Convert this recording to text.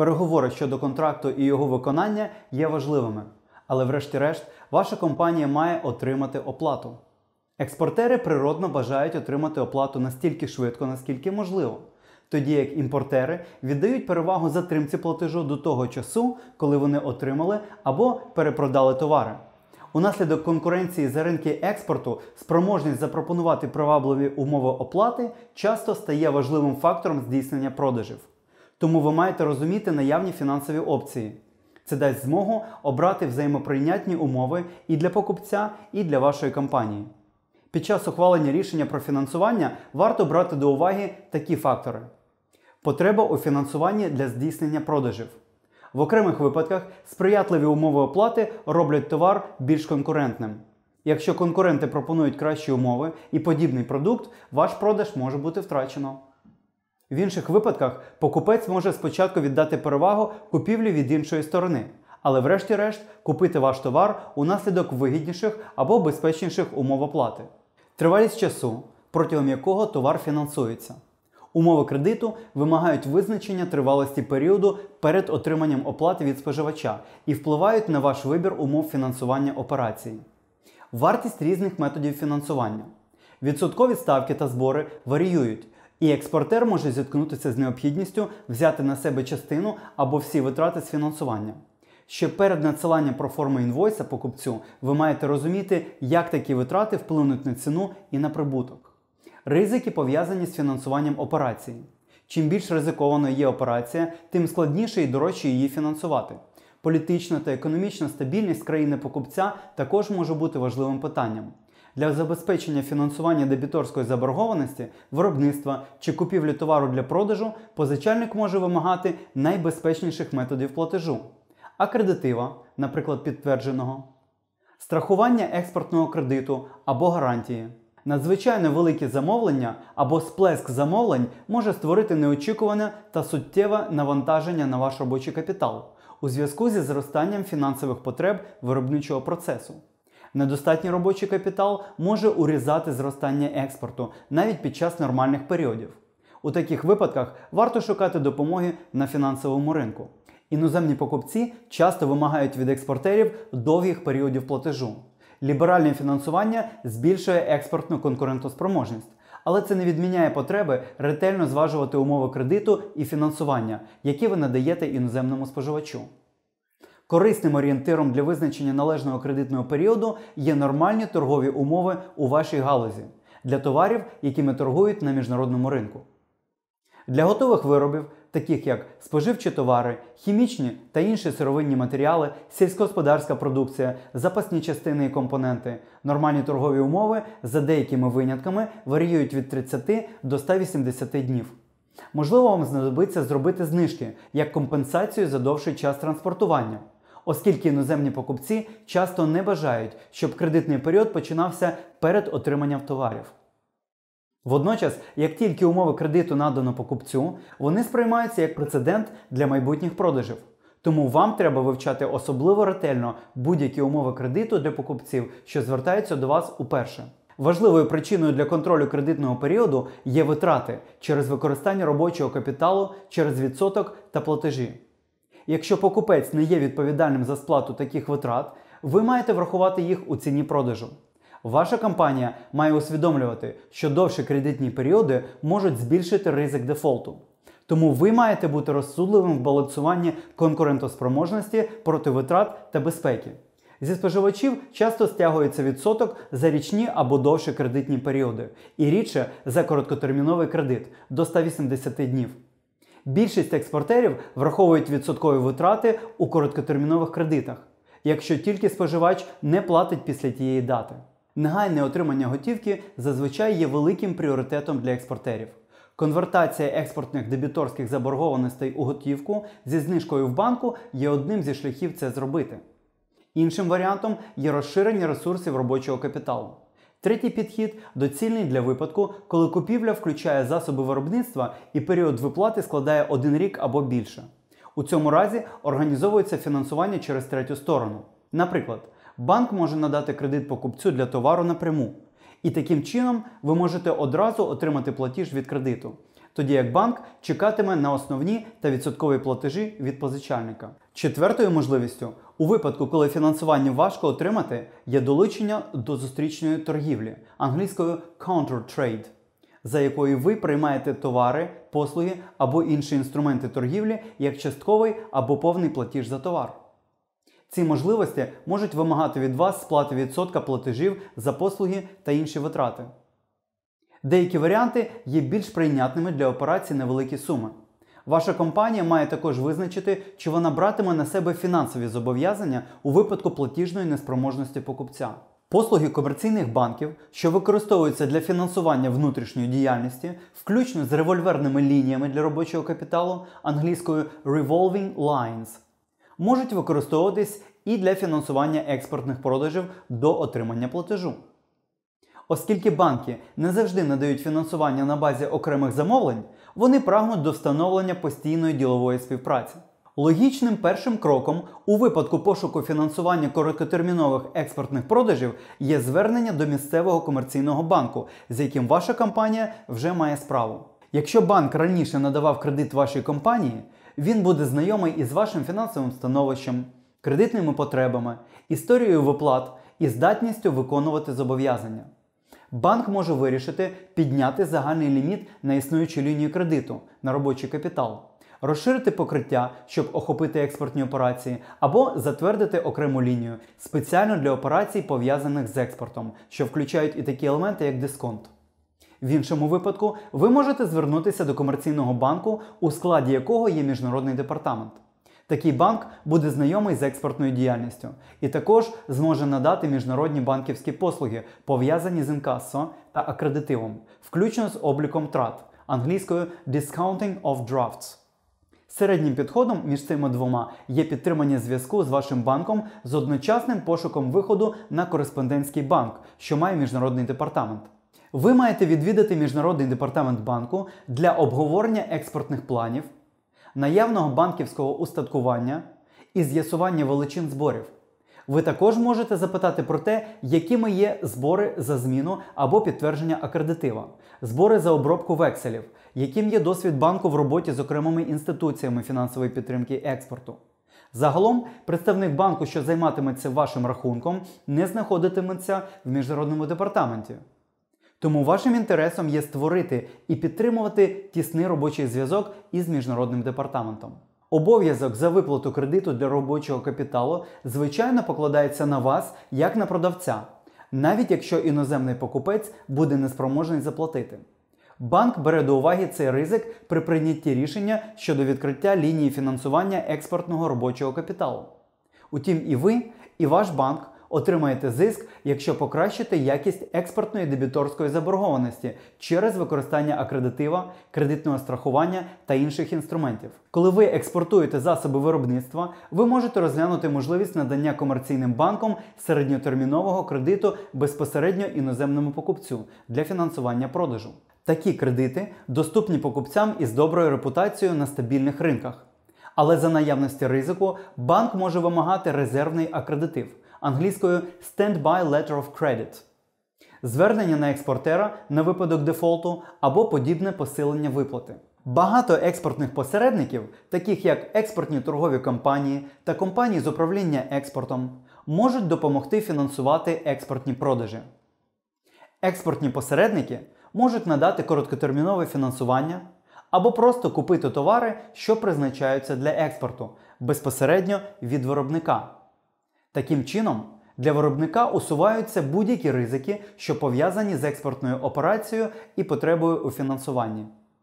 Переговори щодо контракту і його виконання є важливими, але, врешті-решт, ваша компанія має отримати оплату. Експортери природно бажають отримати оплату настільки швидко, наскільки можливо, тоді як імпортери віддають перевагу затримці платежу до того часу, коли вони отримали або перепродали товари. Унаслідок конкуренції за ринки експорту спроможність запропонувати привабливі умови оплати часто стає важливим фактором здійснення продажів тому ви маєте розуміти наявні фінансові опції. Це дасть змогу обрати взаємоприйнятні умови і для покупця, і для вашої компанії. Під час ухвалення рішення про фінансування варто брати до уваги такі фактори: потреба у фінансуванні для здійснення продажів. В окремих випадках сприятливі умови оплати роблять товар більш конкурентним. Якщо конкуренти пропонують кращі умови і подібний продукт, ваш продаж може бути втрачено. В інших випадках покупець може спочатку віддати перевагу купівлі від іншої сторони, але врешті-решт купити ваш товар унаслідок вигідніших або безпечніших умов оплати. Тривалість часу, протягом якого товар фінансується. Умови кредиту вимагають визначення тривалості періоду перед отриманням оплати від споживача і впливають на ваш вибір умов фінансування операції. Вартість різних методів фінансування. Відсоткові ставки та збори варіюють і експортер може зіткнутися з необхідністю взяти на себе частину або всі витрати з фінансування. Ще перед надсиланням проформи інвойса покупцю ви маєте розуміти, як такі витрати вплинуть на ціну і на прибуток. Ризики пов'язані з фінансуванням операції. Чим більш ризикована є операція, тим складніше і дорожче її фінансувати. Політична та економічна стабільність країни покупця також може бути важливим питанням для забезпечення фінансування дебіторської заборгованості, виробництва чи купівлі товару для продажу позичальник може вимагати найбезпечніших методів платежу, акредитива, наприклад, підтвердженого, страхування експортного кредиту або гарантії. Надзвичайно великі замовлення або сплеск замовлень може створити неочікуване та суттєве навантаження на ваш робочий капітал у зв'язку зі зростанням фінансових потреб виробничого процесу. Недостатній робочий капітал може урізати зростання експорту навіть під час нормальних періодів. У таких випадках варто шукати допомоги на фінансовому ринку. Іноземні покупці часто вимагають від експортерів довгих періодів платежу. Ліберальне фінансування збільшує експортну конкурентоспроможність, але це не відміняє потреби ретельно зважувати умови кредиту і фінансування, які ви надаєте іноземному споживачу. Корисним орієнтиром для визначення належного кредитного періоду є нормальні торгові умови у вашій галузі для товарів, якими торгують на міжнародному ринку. Для готових виробів, таких як споживчі товари, хімічні та інші сировинні матеріали, сільськогосподарська продукція, запасні частини і компоненти, нормальні торгові умови за деякими винятками варіюють від 30 до 180 днів. Можливо, вам знадобиться зробити знижки як компенсацію за довший час транспортування оскільки іноземні покупці часто не бажають, щоб кредитний період починався перед отриманням товарів. Водночас, як тільки умови кредиту надано покупцю, вони сприймаються як прецедент для майбутніх продажів. Тому вам треба вивчати особливо ретельно будь-які умови кредиту для покупців, що звертаються до вас уперше. Важливою причиною для контролю кредитного періоду є витрати через використання робочого капіталу через відсоток та платежі. Якщо покупець не є відповідальним за сплату таких витрат, ви маєте врахувати їх у ціні продажу. Ваша компанія має усвідомлювати, що довші кредитні періоди можуть збільшити ризик дефолту. Тому ви маєте бути розсудливим в балансуванні конкурентоспроможності проти витрат та безпеки. Зі споживачів часто стягується відсоток за річні або довші кредитні періоди, і рідше за короткотерміновий кредит до 180 днів. Більшість експортерів враховують відсоткові витрати у короткотермінових кредитах, якщо тільки споживач не платить після тієї дати. Негайне отримання готівки зазвичай є великим пріоритетом для експортерів. Конвертація експортних дебіторських заборгованостей у готівку зі знижкою в банку є одним зі шляхів це зробити. Іншим варіантом є розширення ресурсів робочого капіталу. Третій підхід доцільний для випадку, коли купівля включає засоби виробництва і період виплати складає один рік або більше. У цьому разі організовується фінансування через третю сторону. Наприклад, банк може надати кредит покупцю для товару напряму. І таким чином ви можете одразу отримати платіж від кредиту, тоді як банк чекатиме на основні та відсоткові платежі від позичальника. Четвертою можливістю, у випадку, коли фінансування важко отримати, є долучення до зустрічної торгівлі англійською counter trade, за якою ви приймаєте товари, послуги або інші інструменти торгівлі як частковий або повний платіж за товар. Ці можливості можуть вимагати від вас сплати відсотка платежів за послуги та інші витрати. Деякі варіанти є більш прийнятними для операцій на великі суми. Ваша компанія має також визначити, чи вона братиме на себе фінансові зобов'язання у випадку платіжної неспроможності покупця. Послуги комерційних банків, що використовуються для фінансування внутрішньої діяльності, включно з револьверними лініями для робочого капіталу, англійською revolving lines, можуть використовуватись і для фінансування експортних продажів до отримання платежу. Оскільки банки не завжди надають фінансування на базі окремих замовлень, вони прагнуть до встановлення постійної ділової співпраці. Логічним першим кроком у випадку пошуку фінансування короткотермінових експортних продажів є звернення до місцевого комерційного банку, з яким ваша компанія вже має справу. Якщо банк раніше надавав кредит вашій компанії, він буде знайомий із вашим фінансовим становищем, кредитними потребами, історією виплат і здатністю виконувати зобов'язання. Банк може вирішити підняти загальний ліміт на існуючу лінію кредиту на робочий капітал, розширити покриття, щоб охопити експортні операції, або затвердити окрему лінію спеціально для операцій, пов'язаних з експортом, що включають і такі елементи, як дисконт. В іншому випадку ви можете звернутися до комерційного банку, у складі якого є міжнародний департамент. Такий банк буде знайомий з експортною діяльністю і також зможе надати міжнародні банківські послуги, пов'язані з інкассо та акредитивом, включно з обліком трат англійською Discounting of Drafts. Середнім підходом між цими двома є підтримання зв'язку з вашим банком з одночасним пошуком виходу на кореспондентський банк, що має міжнародний департамент. Ви маєте відвідати міжнародний департамент банку для обговорення експортних планів наявного банківського устаткування і з'ясування величин зборів. Ви також можете запитати про те, якими є збори за зміну або підтвердження акредитива, збори за обробку векселів, яким є досвід банку в роботі з окремими інституціями фінансової підтримки експорту. Загалом, представник банку, що займатиметься вашим рахунком, не знаходитиметься в міжнародному департаменті. Тому вашим інтересом є створити і підтримувати тісний робочий зв'язок із міжнародним департаментом. Обов'язок за виплату кредиту для робочого капіталу, звичайно, покладається на вас як на продавця, навіть якщо іноземний покупець буде неспроможний заплатити. Банк бере до уваги цей ризик при прийнятті рішення щодо відкриття лінії фінансування експортного робочого капіталу. Утім, і ви, і ваш банк Отримаєте зиск, якщо покращите якість експортної дебіторської заборгованості через використання акредитива, кредитного страхування та інших інструментів. Коли ви експортуєте засоби виробництва, ви можете розглянути можливість надання комерційним банком середньотермінового кредиту безпосередньо іноземному покупцю для фінансування продажу. Такі кредити доступні покупцям із доброю репутацією на стабільних ринках. Але за наявності ризику банк може вимагати резервний акредитив англійською Standby Letter of Credit, звернення на експортера на випадок дефолту або подібне посилення виплати. Багато експортних посередників, таких як експортні торгові компанії та компанії з управління експортом, можуть допомогти фінансувати експортні продажі. Експортні посередники можуть надати короткотермінове фінансування або просто купити товари, що призначаються для експорту безпосередньо від виробника. Таким чином, для виробника усуваються будь-які ризики, що пов'язані з експортною операцією і потребою у фінансуванні.